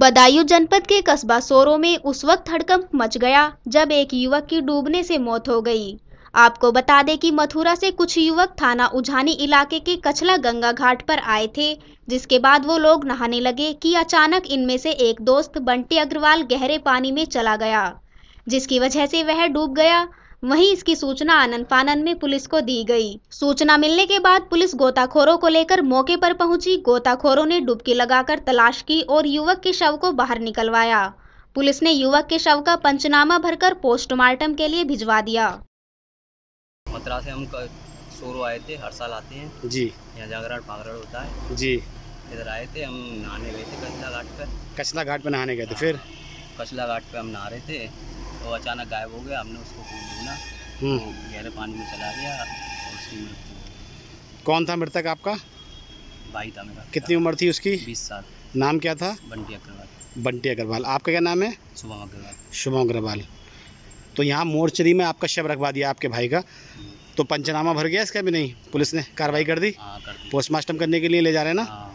बदायूं जनपद के कस्बा सोरो में उस वक्त हड़कंप मच गया जब एक युवक की डूबने से मौत हो गई आपको बता दें कि मथुरा से कुछ युवक थाना उझानी इलाके के कछला गंगा घाट पर आए थे जिसके बाद वो लोग नहाने लगे कि अचानक इनमें से एक दोस्त बंटी अग्रवाल गहरे पानी में चला गया जिसकी वजह से वह डूब गया वहीं इसकी सूचना आनंद फानंद में पुलिस को दी गई सूचना मिलने के बाद पुलिस गोताखोरों को लेकर मौके पर पहुंची गोताखोरों ने डुबकी लगाकर तलाश की और युवक के शव को बाहर निकलवाया पुलिस ने युवक के शव का पंचनामा भरकर पोस्टमार्टम के लिए भिजवा दिया मथुरा से हम सोरो आए थे हर साल आते हैं जी यहाँ जागरण पागरण होता है जी इधर आए थे हम नहाने गए थे कचला घाट पर कचला घाट पर नहाने गए थे फिर हाँ। कचला घाट पर हम नहा रहे थे वो अचानक गायब हो गया हमने उसको ढूंढा हम्म। गहरे पानी में चला गया और उसकी मृत्यु कौन था मृतक आपका भाई था मेरा कितनी उम्र थी उसकी बीस साल नाम क्या था बंटी अग्रवाल बंटी अग्रवाल आपका क्या नाम है शुभम अग्रवाल शुभम अग्रवाल तो यहाँ मोर्चरी में आपका शव रखवा दिया आपके भाई का हम्म। तो पंचनामा भर गया इसका भी नहीं पुलिस ने कार्रवाई कर दी, हाँ, दी। पोस्टमार्टम करने के लिए ले जा रहे हैं ना हाँ।